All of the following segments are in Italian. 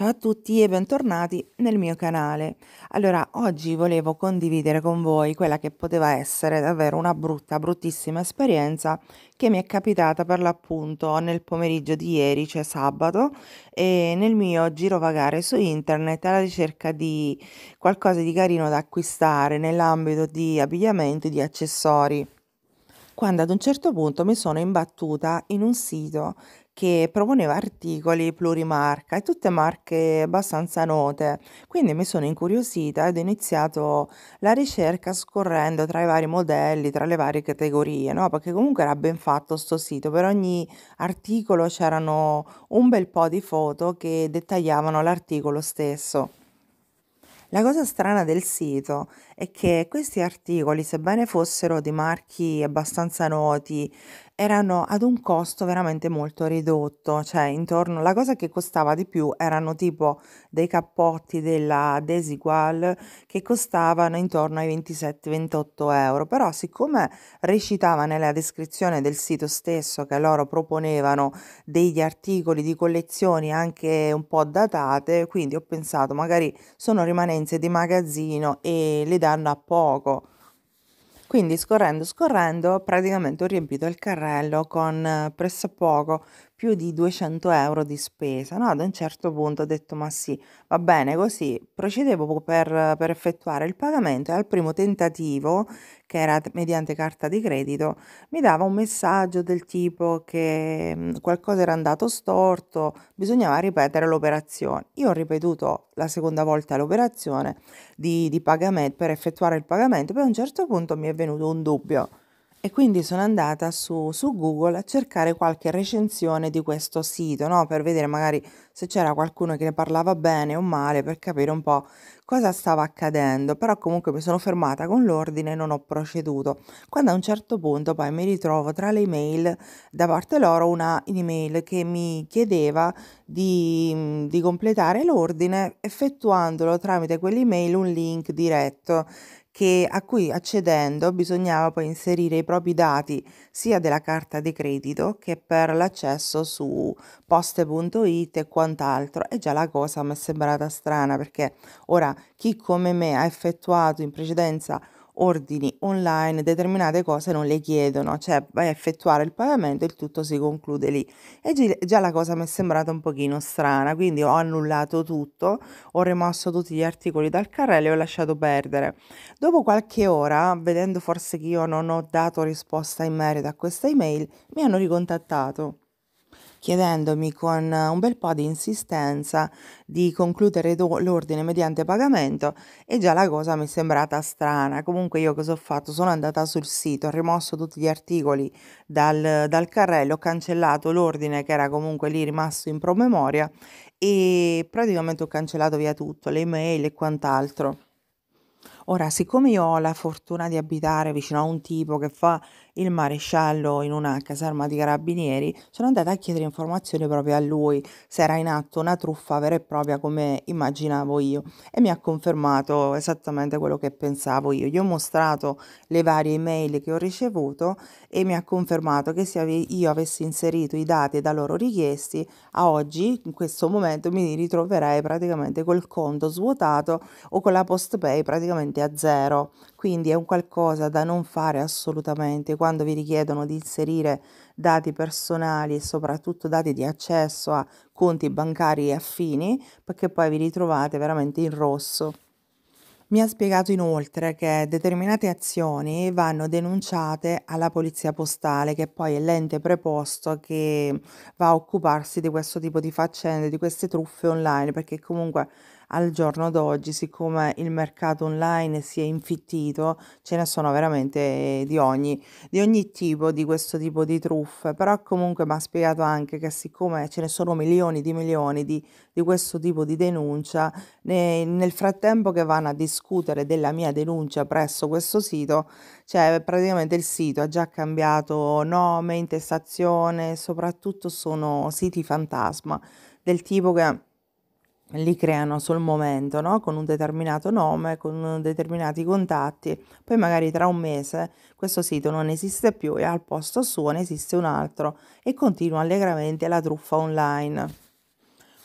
Ciao a tutti e bentornati nel mio canale. Allora, oggi volevo condividere con voi quella che poteva essere davvero una brutta, bruttissima esperienza che mi è capitata per l'appunto nel pomeriggio di ieri, cioè sabato, e nel mio girovagare su internet alla ricerca di qualcosa di carino da acquistare nell'ambito di abbigliamento e di accessori quando ad un certo punto mi sono imbattuta in un sito che proponeva articoli plurimarca e tutte marche abbastanza note. Quindi mi sono incuriosita ed ho iniziato la ricerca scorrendo tra i vari modelli, tra le varie categorie, no? Perché comunque era ben fatto sto sito, per ogni articolo c'erano un bel po' di foto che dettagliavano l'articolo stesso. La cosa strana del sito è che questi articoli, sebbene fossero di marchi abbastanza noti, erano ad un costo veramente molto ridotto, cioè intorno la cosa che costava di più erano tipo dei cappotti della Desigual che costavano intorno ai 27-28 euro, però siccome recitava nella descrizione del sito stesso che loro proponevano degli articoli di collezioni anche un po' datate, quindi ho pensato magari sono rimanenze di magazzino e le danno a poco. Quindi scorrendo scorrendo praticamente ho riempito il carrello con eh, pressappoco più di 200 euro di spesa. No, ad un certo punto ho detto ma sì, va bene così. Procedevo per, per effettuare il pagamento e al primo tentativo, che era mediante carta di credito, mi dava un messaggio del tipo che mm, qualcosa era andato storto, bisognava ripetere l'operazione. Io ho ripetuto la seconda volta l'operazione di, di pagamento per effettuare il pagamento, poi a un certo punto mi è venuto un dubbio e quindi sono andata su, su, Google a cercare qualche recensione di questo sito, no? per vedere magari se c'era qualcuno che ne parlava bene o male, per capire un po' cosa stava accadendo, però comunque mi sono fermata con l'ordine e non ho proceduto. Quando a un certo punto poi mi ritrovo tra le email da parte loro una email che mi chiedeva di, di completare l'ordine effettuandolo tramite quell'email un link diretto che, a cui accedendo bisognava poi inserire i propri dati sia della carta di credito che per l'accesso su poste.it e quant'altro. E già la cosa mi è sembrata strana perché ora chi come me ha effettuato in precedenza ordini online, determinate cose non le chiedono, cioè vai a effettuare il pagamento e il tutto si conclude lì. E già la cosa mi è sembrata un pochino strana, quindi ho annullato tutto, ho rimosso tutti gli articoli dal carrello e ho lasciato perdere. Dopo qualche ora, vedendo forse che io non ho dato risposta in merito a questa email, mi hanno ricontattato chiedendomi con eh, un bel po' di insistenza di concludere do- l'ordine mediante pagamento e già la cosa mi è sembrata strana. Comunque io cosa ho fatto? Sono andata sul sito, ho rimosso tutti gli articoli dal, dal carrello, ho cancellato l'ordine che era comunque lì rimasto in promemoria e praticamente ho cancellato via tutto, le email e quant'altro. Ora, siccome io ho la fortuna di abitare vicino a un tipo che fa il maresciallo in una caserma di carabinieri, sono andata a chiedere informazioni proprio a lui se era in atto una truffa vera e propria come immaginavo io e mi ha confermato esattamente quello che pensavo io. Gli ho mostrato le varie email che ho ricevuto e mi ha confermato che se io avessi inserito i dati da loro richiesti, a oggi in questo momento mi ritroverei praticamente col conto svuotato o con la post pay praticamente a zero. Quindi è un qualcosa da non fare assolutamente quando quando vi richiedono di inserire dati personali e soprattutto dati di accesso a conti bancari affini, perché poi vi ritrovate veramente in rosso. Mi ha spiegato inoltre che determinate azioni vanno denunciate alla polizia postale, che poi è l'ente preposto che va a occuparsi di questo tipo di faccende, di queste truffe online, perché comunque al giorno d'oggi, siccome il mercato online si è infittito, ce ne sono veramente eh, di ogni, di ogni tipo di questo tipo di truffe, però comunque mi ha spiegato anche che siccome ce ne sono milioni di milioni di, di questo tipo di denuncia, ne, nel frattempo che vanno a discutere della mia denuncia presso questo sito, cioè praticamente il sito ha già cambiato nome, intestazione, soprattutto sono siti fantasma del tipo che li creano sul momento, no? con un determinato nome, con determinati contatti, poi magari tra un mese questo sito non esiste più e al posto suo ne esiste un altro e continua allegramente la truffa online.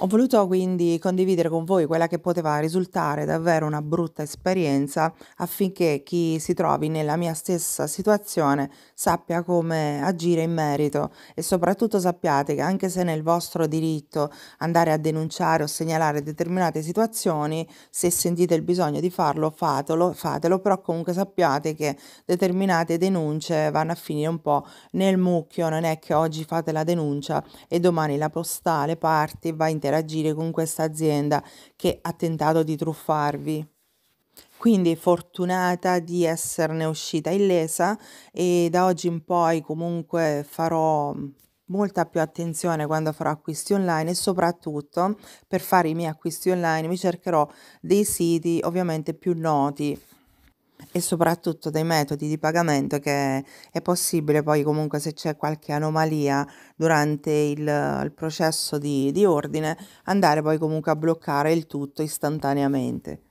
Ho voluto quindi condividere con voi quella che poteva risultare davvero una brutta esperienza affinché chi si trovi nella mia stessa situazione sappia come agire in merito e soprattutto sappiate che anche se nel vostro diritto andare a denunciare o segnalare determinate situazioni, se sentite il bisogno di farlo fatelo, fatelo però comunque sappiate che determinate denunce vanno a finire un po' nel mucchio, non è che oggi fate la denuncia e domani la postale parte e va in interagire con questa azienda che ha tentato di truffarvi. Quindi fortunata di esserne uscita illesa e da oggi in poi comunque farò molta più attenzione quando farò acquisti online e soprattutto per fare i miei acquisti online mi cercherò dei siti ovviamente più noti e soprattutto dei metodi di pagamento che è possibile poi comunque se c'è qualche anomalia durante il, il processo di, di ordine andare poi comunque a bloccare il tutto istantaneamente.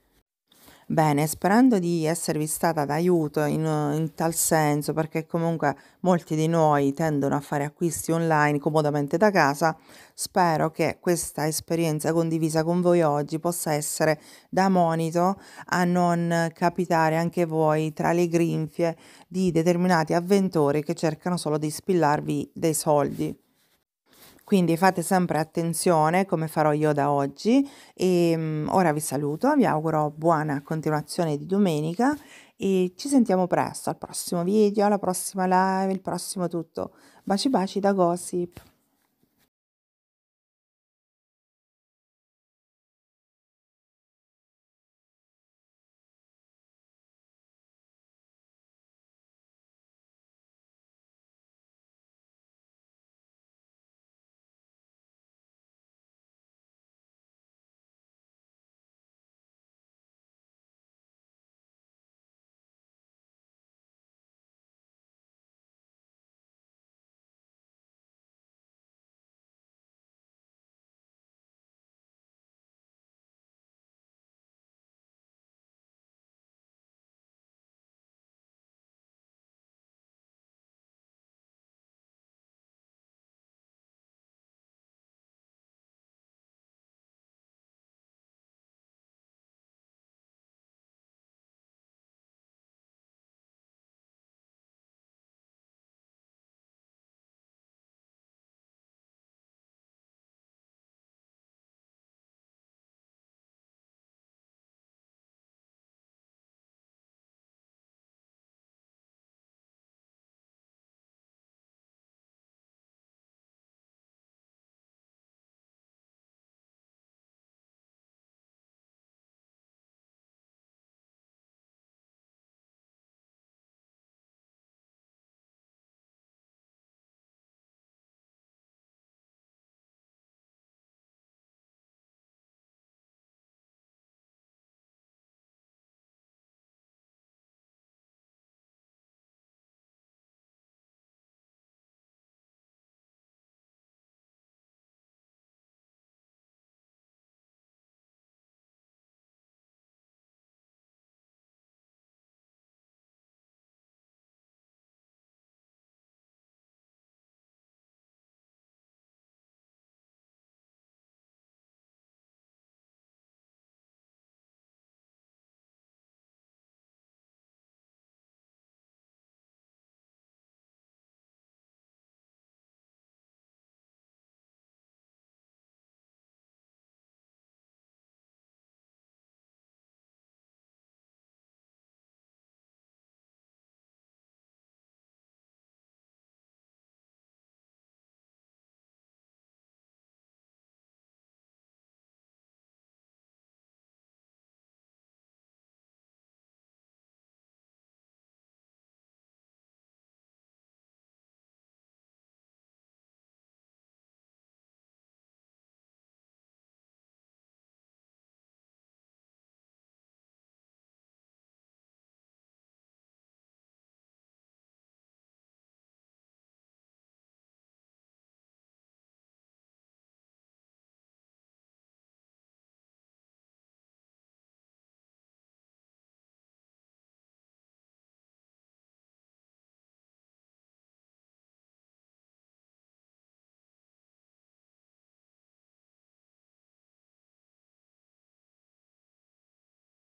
Bene, sperando di esservi stata d'aiuto in, in tal senso, perché comunque molti di noi tendono a fare acquisti online comodamente da casa, spero che questa esperienza condivisa con voi oggi possa essere da monito a non capitare anche voi tra le grinfie di determinati avventori che cercano solo di spillarvi dei soldi. Quindi fate sempre attenzione come farò io da oggi e mm, ora vi saluto, vi auguro buona continuazione di domenica e ci sentiamo presto al prossimo video, alla prossima live, il prossimo tutto. Baci baci da Gossip.